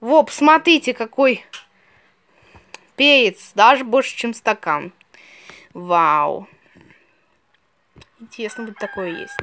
Во, посмотрите, какой перец. Даже больше, чем стакан. Вау. Интересно, вот такое есть.